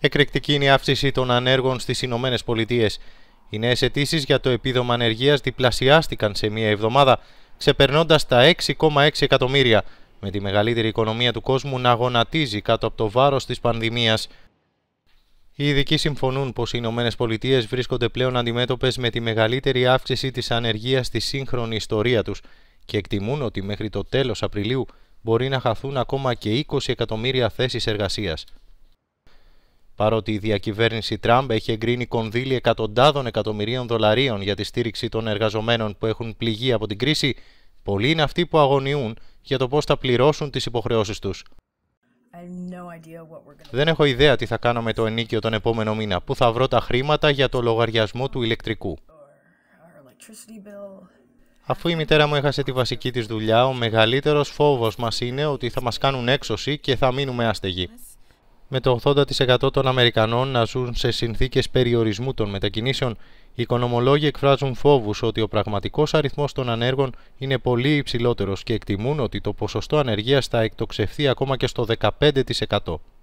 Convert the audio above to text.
Εκρηκτική είναι η αύξηση των ανέργων στις Ηνωμένες Πολιτείες. Οι νέες αιτήσεις για το επίδομα ανεργίας διπλασιάστηκαν σε μία εβδομάδα, ξεπερνώντας τα 6,6 εκατομμύρια, με τη μεγαλύτερη οικονομία του κόσμου να γονατίζει κάτω από το βάρος της πανδημίας. Οι ειδικοί συμφωνούν πως οι Ηνωμένες Πολιτείες βρίσκονται πλέον αντιμέτωπες με τη μεγαλύτερη αύξηση της ανεργίας στη σύγχρονη ιστορία τους και εκτιμούν ότι μέχρι το τέλος Απριλίου μπορεί να χαθούν ακόμα και 20 εκατομμύρια θέσεις εργασίας. Παρότι η διακυβέρνηση Τραμπ έχει εγκρίνει κονδύλι εκατοντάδων εκατομμυρίων δολαρίων για τη στήριξη των εργαζομένων που έχουν πληγεί από την κρίση, πολλοί είναι αυτοί που αγωνιούν για το πώς θα πληρώσουν τις υποχρεώσεις τους. Δεν έχω ιδέα τι θα κάνω με το ενίκιο τον επόμενο μήνα, που θα βρω τα χρήματα για το λογαριασμό του ηλεκτρικού. Αφού η μητέρα μου έχασε τη βασική της δουλειά, ο μεγαλύτερος φόβος μας είναι ότι θα μας κάνουν έξωση και θα μείνουμε άστεγοι με το 80% των Αμερικανών να ζουν σε συνθήκες περιορισμού των μετακινήσεων, οι οικονομολόγοι εκφράζουν φόβους ότι ο πραγματικός αριθμός των ανέργων είναι πολύ υψηλότερος και εκτιμούν ότι το ποσοστό ανεργίας θα εκτοξευθεί ακόμα και στο 15%.